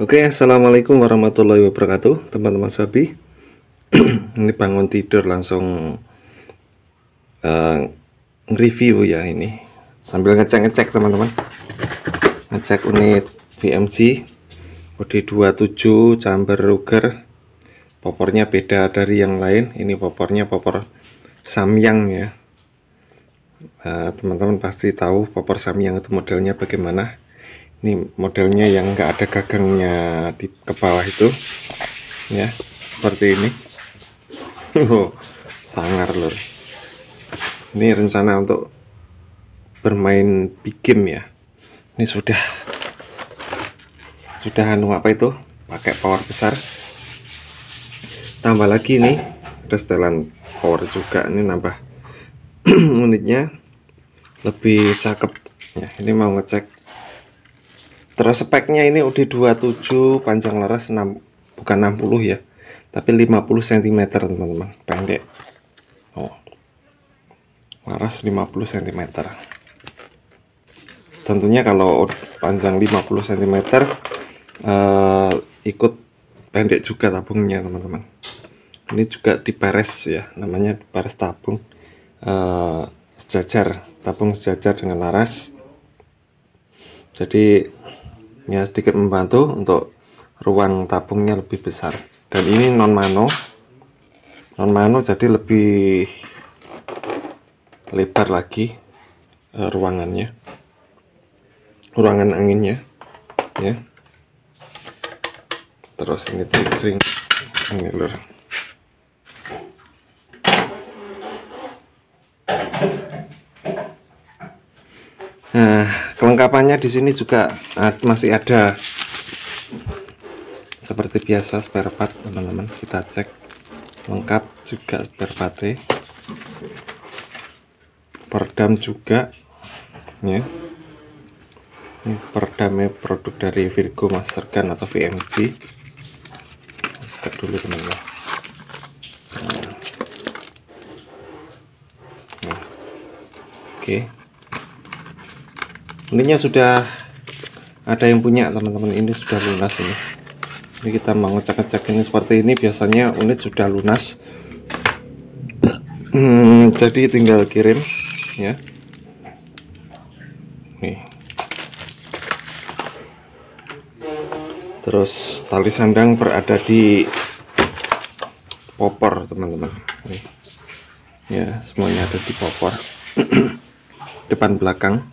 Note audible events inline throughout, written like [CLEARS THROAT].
Oke, assalamualaikum warahmatullahi wabarakatuh, teman-teman sapi. [CLEARS THROAT] ini bangun tidur langsung uh, eh, review ya ini, sambil ngecek-ngecek teman-teman, ngecek unit VMG OD27 chamber Ruger. Popornya beda dari yang lain. Ini popornya popor Samyang ya. Eh, teman-teman uh, teman -teman pasti tahu popor Samyang itu modelnya bagaimana ini modelnya yang enggak ada gagangnya di ke bawah itu ya seperti ini sangar lur ini rencana untuk bermain bikin ya ini sudah sudah anu apa itu pakai power besar tambah lagi ini, ada setelan power juga ini nambah [CLEARS THROAT] unitnya lebih cakep ya ini mau ngecek terus speknya ini UD27 panjang laras 6 bukan 60 ya tapi 50 cm teman-teman pendek oh laras 50 cm tentunya kalau panjang 50 cm eh, ikut pendek juga tabungnya teman-teman ini juga diperes ya namanya peres tabung eh, sejajar tabung sejajar dengan laras jadi ya sedikit membantu untuk ruang tabungnya lebih besar dan ini non mano non mano jadi lebih lebar lagi uh, ruangannya ruangan anginnya ya terus ini triggering ini lur nah perlengkapannya di sini juga eh, masih ada seperti biasa spare part teman-teman kita cek lengkap juga spare partnya -e. perdam juga ya ini perdamnya produk dari Virgo Mastergun atau VMG kita dulu teman-teman nah. oke ini sudah ada yang punya teman-teman ini sudah lunas ini ini kita mau ngecek-ngecek ini seperti ini biasanya unit sudah lunas hmm, jadi tinggal kirim ya nih terus tali sandang berada di popor teman-teman ya semuanya ada di popor [CLEARS THROAT] depan belakang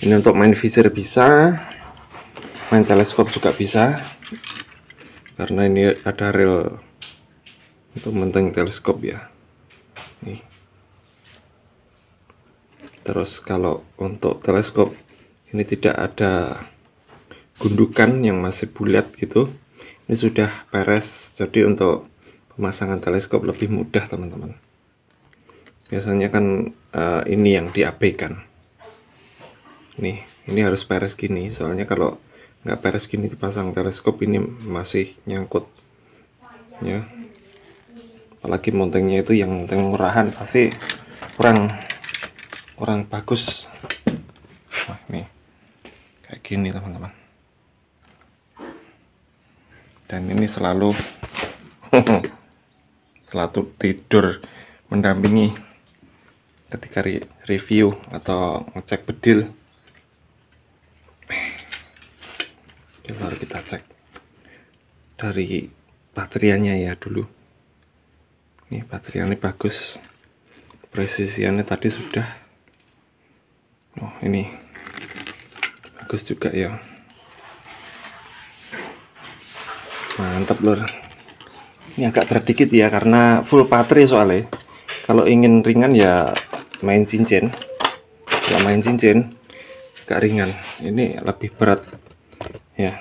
ini untuk main visir bisa main teleskop juga bisa karena ini ada rel untuk menteng teleskop ya nih terus kalau untuk teleskop ini tidak ada gundukan yang masih bulat gitu ini sudah peres jadi untuk pemasangan teleskop lebih mudah teman-teman biasanya kan uh, ini yang diabaikan nih ini harus peres gini soalnya kalau nggak peres gini dipasang teleskop ini masih nyangkut ya apalagi montengnya itu yang monteng murahan pasti kurang kurang bagus nah, nih kayak gini teman-teman dan ini selalu [LAUGHS] selalu tidur mendampingi ketika re review atau ngecek bedil itu baru kita cek dari bateriannya ya dulu ini bateriannya bagus presisiannya tadi sudah oh ini bagus juga ya mantap lor ini agak berat dikit ya karena full baterai soalnya kalau ingin ringan ya main cincin kalau main cincin gak ringan ini lebih berat ya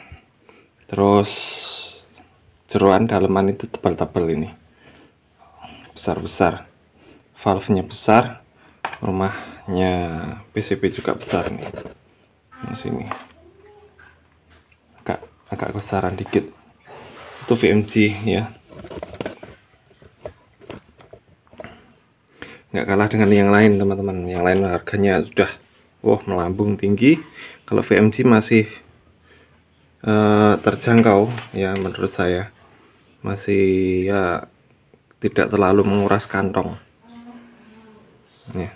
terus jeruan daleman itu tebal-tebal ini besar-besar valve-nya besar rumahnya PCB juga besar nih di sini agak agak besaran dikit itu VMG ya nggak kalah dengan yang lain teman-teman yang lain harganya sudah wah melambung tinggi kalau VMG masih Eh, terjangkau ya menurut saya masih ya tidak terlalu menguras kantong ya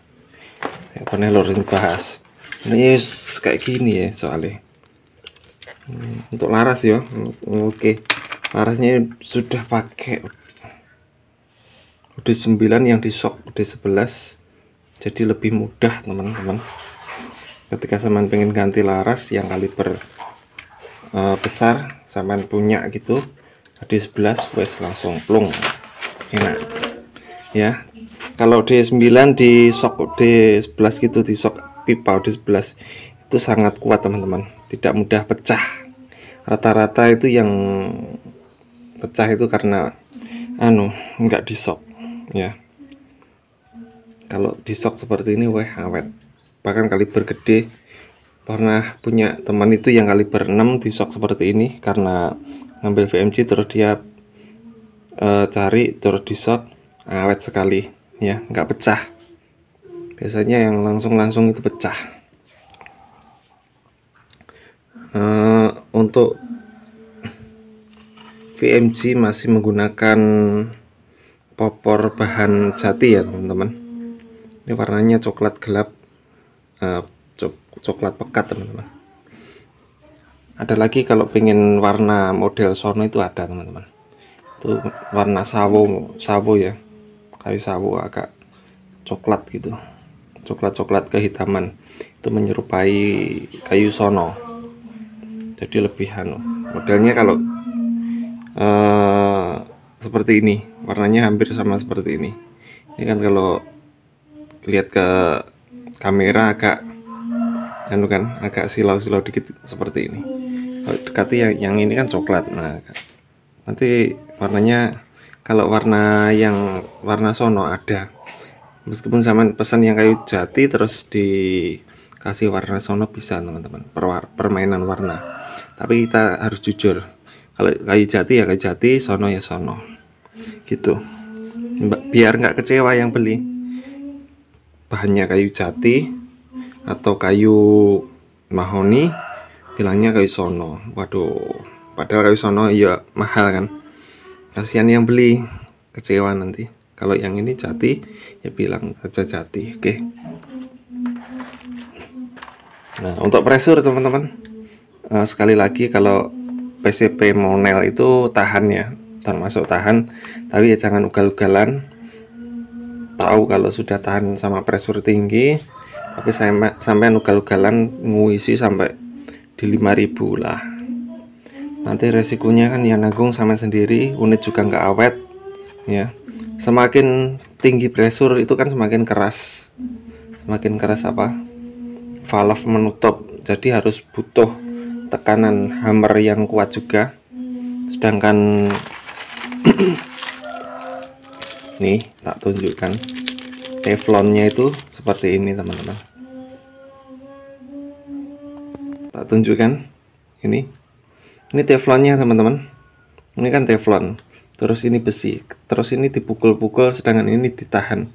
yang pernah lorin bahas ini kayak gini ya soalnya hmm, untuk laras ya oke larasnya sudah pakai udah 9 yang di shock udah 11 jadi lebih mudah teman-teman ketika saman pengen ganti laras yang kaliber uh, besar sama punya gitu di 11 wes langsung plong enak ya kalau D9 di sok D11 gitu di sok pipa D11 itu sangat kuat teman-teman tidak mudah pecah rata-rata itu yang pecah itu karena anu enggak di sok ya kalau di sok seperti ini weh awet bahkan kaliber gede pernah punya teman itu yang kali 6 di shock seperti ini karena ngambil VMC terus dia e, cari terus di shock awet sekali ya nggak pecah biasanya yang langsung-langsung itu pecah e, untuk VMC masih menggunakan popor bahan jati ya teman-teman ini warnanya coklat gelap e, coklat pekat teman-teman ada lagi kalau pengen warna model sono itu ada teman-teman itu warna sawo sawo ya kayu sawo agak coklat gitu coklat-coklat kehitaman itu menyerupai kayu sono jadi lebih halus. modelnya kalau uh, seperti ini warnanya hampir sama seperti ini ini kan kalau lihat ke kamera agak anu kan agak silau-silau dikit seperti ini hmm. kalau dekati yang, yang ini kan coklat nah nanti warnanya kalau warna yang warna sono ada meskipun sama pesan yang kayu jati terus dikasih warna sono bisa teman-teman permainan warna tapi kita harus jujur kalau kayu jati ya kayu jati sono ya sono gitu biar nggak kecewa yang beli bahannya kayu jati atau kayu mahoni bilangnya kayu sono waduh padahal kayu sono iya mahal kan kasihan yang beli kecewa nanti kalau yang ini jati ya bilang saja jati oke okay. nah untuk pressure teman-teman uh, sekali lagi kalau PCP monel itu tahan ya termasuk tahan tapi ya jangan ugal-ugalan tahu kalau sudah tahan sama pressure tinggi tapi saya sampai nugal-nugalan nguisi sampai di 5000 lah nanti resikonya kan yang nanggung sama sendiri unit juga nggak awet ya semakin tinggi pressure itu kan semakin keras semakin keras apa valve menutup jadi harus butuh tekanan hammer yang kuat juga sedangkan [CLEARS THROAT] nih tak tunjukkan teflonnya itu seperti ini teman-teman tak tunjukkan ini ini teflonnya teman-teman ini kan teflon terus ini besi terus ini dipukul-pukul sedangkan ini ditahan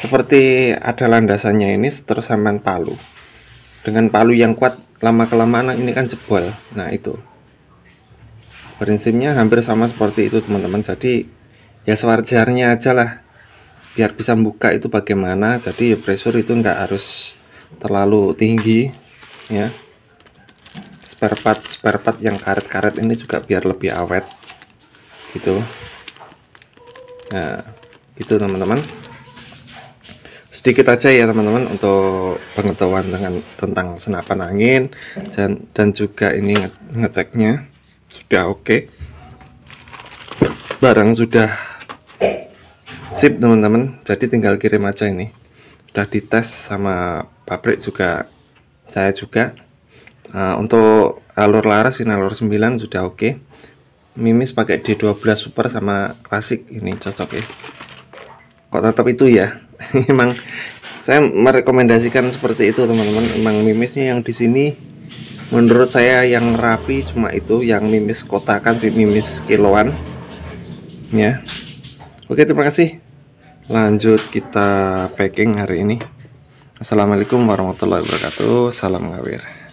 seperti ada landasannya ini terus sama palu dengan palu yang kuat lama-kelamaan ini kan jebol nah itu prinsipnya hampir sama seperti itu teman-teman jadi ya sewajarnya aja lah biar bisa membuka itu bagaimana jadi ya pressure itu enggak harus terlalu tinggi ya spare part spare part yang karet-karet ini juga biar lebih awet gitu nah itu teman-teman sedikit aja ya teman-teman untuk pengetahuan dengan tentang senapan angin dan dan juga ini nge ngeceknya sudah oke okay. barang sudah sip teman-teman jadi tinggal kirim aja ini udah dites sama pabrik juga saya juga uh, untuk alur laras ini alur 9 sudah oke okay. mimis pakai D12 super sama klasik ini cocok ya kok tetap itu ya [LAUGHS] emang saya merekomendasikan seperti itu teman-teman emang mimisnya yang di sini menurut saya yang rapi cuma itu yang mimis kotakan sih mimis kiloan ya oke terima kasih lanjut kita packing hari ini Assalamualaikum warahmatullahi wabarakatuh salam ngawir